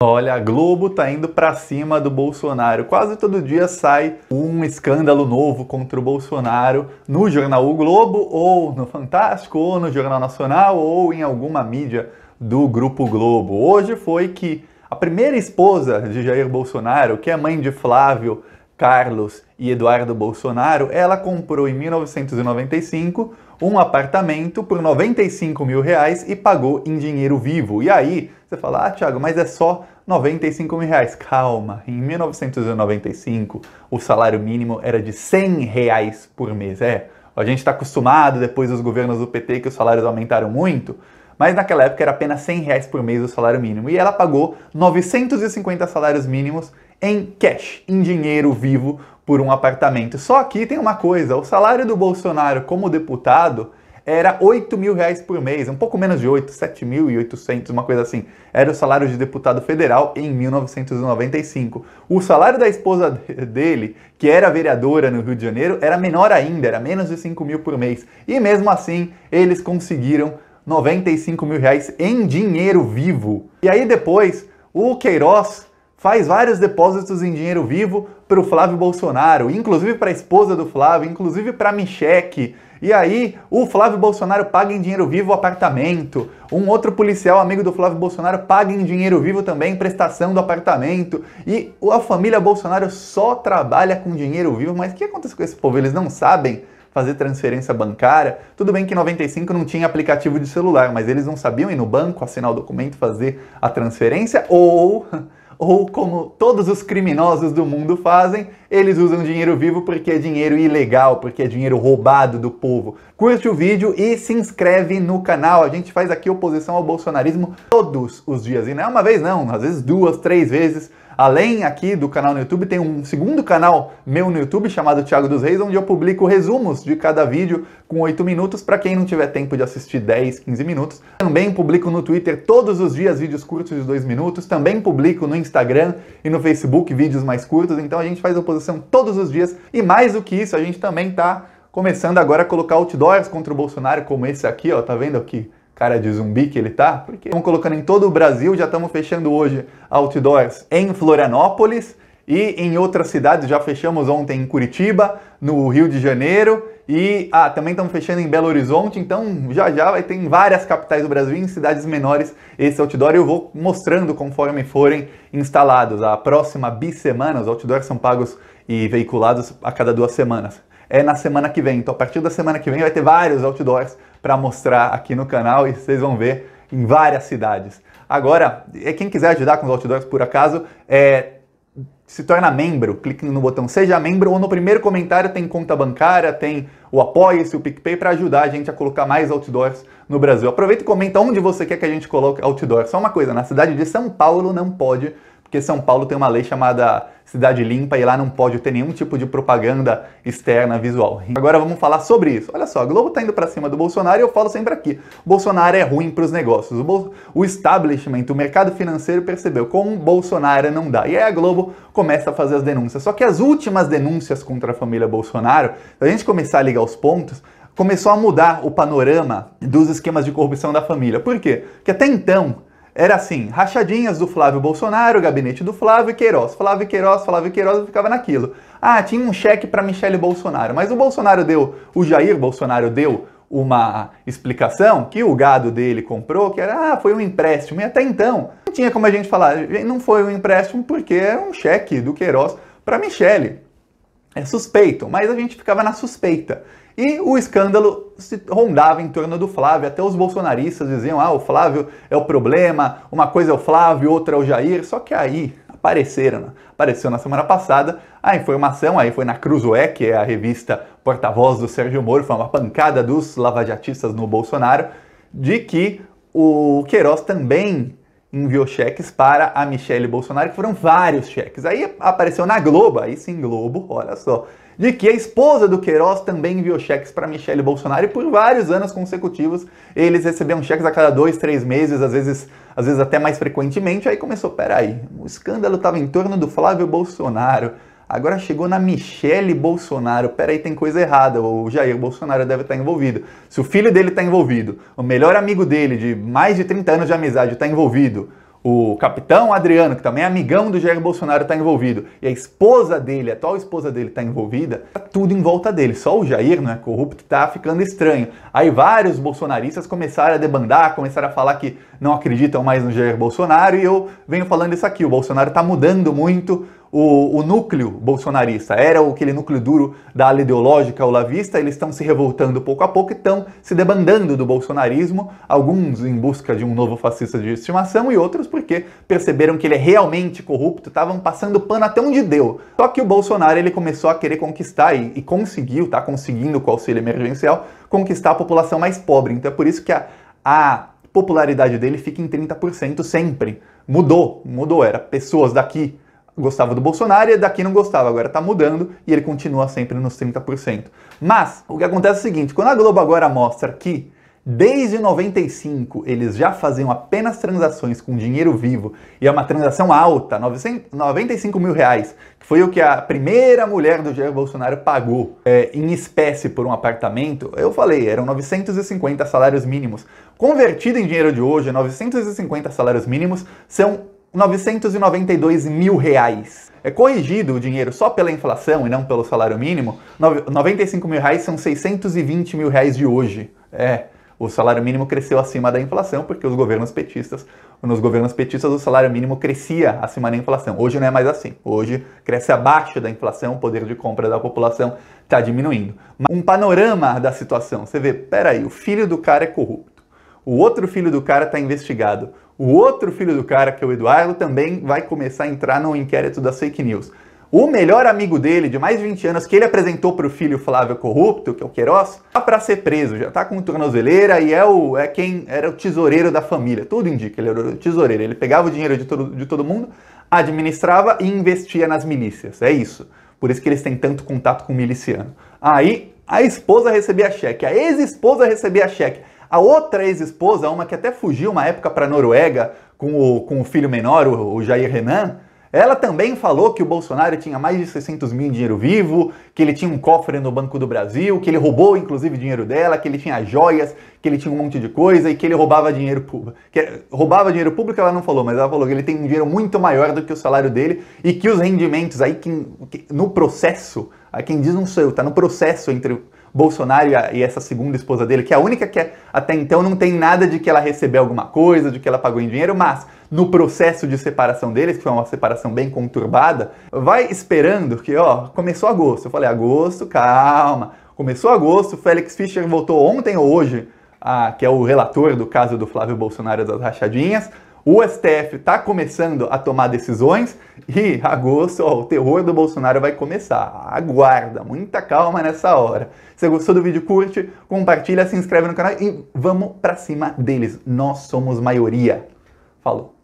Olha, a Globo tá indo para cima do Bolsonaro. Quase todo dia sai um escândalo novo contra o Bolsonaro no jornal O Globo, ou no Fantástico, ou no Jornal Nacional, ou em alguma mídia do Grupo Globo. Hoje foi que a primeira esposa de Jair Bolsonaro, que é mãe de Flávio, Carlos e Eduardo Bolsonaro, ela comprou em 1995 um apartamento por 95 mil reais e pagou em dinheiro vivo. E aí você fala, ah, Thiago, mas é só 95 mil reais. Calma, em 1995 o salário mínimo era de 100 reais por mês. É, a gente está acostumado depois dos governos do PT que os salários aumentaram muito, mas naquela época era apenas 100 reais por mês o salário mínimo. E ela pagou 950 salários mínimos em cash, em dinheiro vivo, por um apartamento. Só que tem uma coisa: o salário do Bolsonaro como deputado era 8 mil reais por mês, um pouco menos de 8, 7.800, uma coisa assim. Era o salário de deputado federal em 1995. O salário da esposa dele, que era vereadora no Rio de Janeiro, era menor ainda, era menos de 5 mil por mês. E mesmo assim, eles conseguiram 95 mil reais em dinheiro vivo. E aí depois, o Queiroz faz vários depósitos em dinheiro vivo para o Flávio Bolsonaro, inclusive para a esposa do Flávio, inclusive para Micheque. E aí, o Flávio Bolsonaro paga em dinheiro vivo o apartamento. Um outro policial amigo do Flávio Bolsonaro paga em dinheiro vivo também prestação do apartamento. E a família Bolsonaro só trabalha com dinheiro vivo, mas o que acontece com esse povo? Eles não sabem fazer transferência bancária. Tudo bem que em 95 não tinha aplicativo de celular, mas eles não sabiam ir no banco, assinar o documento, fazer a transferência ou ou como todos os criminosos do mundo fazem, eles usam dinheiro vivo porque é dinheiro ilegal, porque é dinheiro roubado do povo. Curte o vídeo e se inscreve no canal. A gente faz aqui oposição ao bolsonarismo todos os dias. E não é uma vez, não, às vezes duas, três vezes Além aqui do canal no YouTube, tem um segundo canal meu no YouTube chamado Thiago dos Reis, onde eu publico resumos de cada vídeo com 8 minutos para quem não tiver tempo de assistir 10, 15 minutos. Também publico no Twitter todos os dias vídeos curtos de 2 minutos, também publico no Instagram e no Facebook vídeos mais curtos, então a gente faz oposição todos os dias e mais do que isso, a gente também tá começando agora a colocar outdoors contra o Bolsonaro, como esse aqui, ó, tá vendo aqui? cara de zumbi que ele tá, porque estão colocando em todo o Brasil, já estamos fechando hoje outdoors em Florianópolis e em outras cidades, já fechamos ontem em Curitiba, no Rio de Janeiro e ah, também estamos fechando em Belo Horizonte, então já já vai ter em várias capitais do Brasil, em cidades menores, esse outdoor eu vou mostrando conforme forem instalados. A próxima bissemana, os outdoors são pagos e veiculados a cada duas semanas. É na semana que vem, então a partir da semana que vem vai ter vários outdoors para mostrar aqui no canal e vocês vão ver em várias cidades. Agora, é, quem quiser ajudar com os outdoors por acaso, é, se torna membro, clique no botão seja membro ou no primeiro comentário tem conta bancária, tem o Apoia-se, o PicPay para ajudar a gente a colocar mais outdoors no Brasil. Aproveita e comenta onde você quer que a gente coloque outdoors. Só uma coisa, na cidade de São Paulo não pode, porque São Paulo tem uma lei chamada Cidade Limpa e lá não pode ter nenhum tipo de propaganda externa visual. Agora vamos falar sobre isso. Olha só, a Globo tá indo para cima do Bolsonaro e eu falo sempre aqui: Bolsonaro é ruim para os negócios. O, o establishment, o mercado financeiro percebeu com Bolsonaro não dá. E aí a Globo começa a fazer as denúncias. Só que as últimas denúncias contra a família Bolsonaro, se a gente começar a ligar os pontos, começou a mudar o panorama dos esquemas de corrupção da família. Por quê? Porque até então era assim, rachadinhas do Flávio Bolsonaro, gabinete do Flávio Queiroz. Flávio Queiroz, Flávio Queiroz, ficava naquilo. Ah, tinha um cheque para Michele Bolsonaro, mas o Bolsonaro deu, o Jair Bolsonaro deu uma explicação que o gado dele comprou, que era, ah, foi um empréstimo. E até então, não tinha como a gente falar, não foi um empréstimo porque era é um cheque do Queiroz para Michele. É suspeito, mas a gente ficava na suspeita. E o escândalo se rondava em torno do Flávio. Até os bolsonaristas diziam: ah, o Flávio é o problema, uma coisa é o Flávio, outra é o Jair. Só que aí apareceram, apareceu na semana passada a informação, aí foi na Cruzoé, que é a revista porta-voz do Sérgio Moro, foi uma pancada dos lavajatistas no Bolsonaro, de que o Queiroz também enviou cheques para a Michelle Bolsonaro, que foram vários cheques. Aí apareceu na Globo, aí sim Globo, olha só de que a esposa do Queiroz também enviou cheques para Michele Bolsonaro e por vários anos consecutivos eles recebiam cheques a cada dois, três meses, às vezes, às vezes até mais frequentemente. Aí começou, peraí, o escândalo estava em torno do Flávio Bolsonaro. Agora chegou na Michele Bolsonaro. Peraí, tem coisa errada. O Jair Bolsonaro deve estar tá envolvido. Se o filho dele está envolvido, o melhor amigo dele, de mais de 30 anos de amizade, está envolvido, o capitão Adriano, que também é amigão do Jair Bolsonaro, está envolvido, e a esposa dele, a atual esposa dele, está envolvida, tá tudo em volta dele. Só o Jair, não é corrupto, tá ficando estranho. Aí vários bolsonaristas começaram a debandar, começaram a falar que não acreditam mais no Jair Bolsonaro, e eu venho falando isso aqui. O Bolsonaro está mudando muito o, o, núcleo bolsonarista, era aquele núcleo duro da ala ideológica olavista, eles estão se revoltando pouco a pouco e estão se debandando do bolsonarismo, alguns em busca de um novo fascista de estimação e outros porque perceberam que ele é realmente corrupto, estavam passando pano até onde deu. Só que o Bolsonaro ele começou a querer conquistar e, e conseguiu, está conseguindo com o auxílio emergencial, conquistar a população mais pobre. Então é por isso que a, a popularidade dele fica em 30% sempre. Mudou, mudou, era pessoas daqui gostava do Bolsonaro e é daqui não gostava. Agora está mudando e ele continua sempre nos 30%. Mas o que acontece é o seguinte: quando a Globo agora mostra que desde 95 eles já faziam apenas transações com dinheiro vivo e é uma transação alta, 900, 95 mil reais, que foi o que a primeira mulher do Jair Bolsonaro pagou é, em espécie por um apartamento, eu falei, eram 950 salários mínimos. Convertido em dinheiro de hoje, 950 salários mínimos são 992 mil reais. É corrigido o dinheiro só pela inflação e não pelo salário mínimo, 95 mil reais são 620 mil reais de hoje. É, o salário mínimo cresceu acima da inflação porque os governos petistas, nos governos petistas o salário mínimo crescia acima da inflação. Hoje não é mais assim. Hoje cresce abaixo da inflação, o poder de compra da população está diminuindo. Um panorama da situação. Você vê, peraí, o filho do cara é corrupto. O outro filho do cara está investigado. O outro filho do cara, que é o Eduardo, também vai começar a entrar no inquérito das fake news. O melhor amigo dele, de mais de 20 anos, que ele apresentou para o filho Flávio Corrupto, que é o Queiroz, tá para ser preso, já tá com tornozeleira e é, o, é quem era o tesoureiro da família. Tudo indica, ele era o tesoureiro. Ele pegava o dinheiro de todo, de todo mundo, administrava e investia nas milícias. É isso. Por isso que eles têm tanto contato com o miliciano. Aí a esposa recebia cheque, a ex-esposa recebia cheque. A outra ex-esposa, uma que até fugiu uma época para a Noruega com o, com o filho menor, o, o Jair Renan, ela também falou que o Bolsonaro tinha mais de 600 mil em dinheiro vivo, que ele tinha um cofre no Banco do Brasil, que ele roubou inclusive dinheiro dela, que ele tinha joias, que ele tinha um monte de coisa e que ele roubava dinheiro público. Que roubava dinheiro público ela não falou, mas ela falou que ele tem um dinheiro muito maior do que o salário dele e que os rendimentos aí que, que no processo, a quem diz não sou eu, tá no processo entre Bolsonaro e, essa segunda esposa dele, que é a única que é, até então não tem nada de que ela recebeu alguma coisa, de que ela pagou em dinheiro, mas no processo de separação deles, que foi uma separação bem conturbada, vai esperando que, ó, começou agosto. Eu falei, agosto, calma. Começou agosto, Félix Fischer voltou ontem ou hoje, que é o relator do caso do Flávio Bolsonaro das rachadinhas, o STF está começando a tomar decisões e agosto, ó, o terror do Bolsonaro vai começar. Aguarda, muita calma nessa hora. Se gostou do vídeo, curte, compartilha, se inscreve no canal e vamos para cima deles. Nós somos maioria. Falou.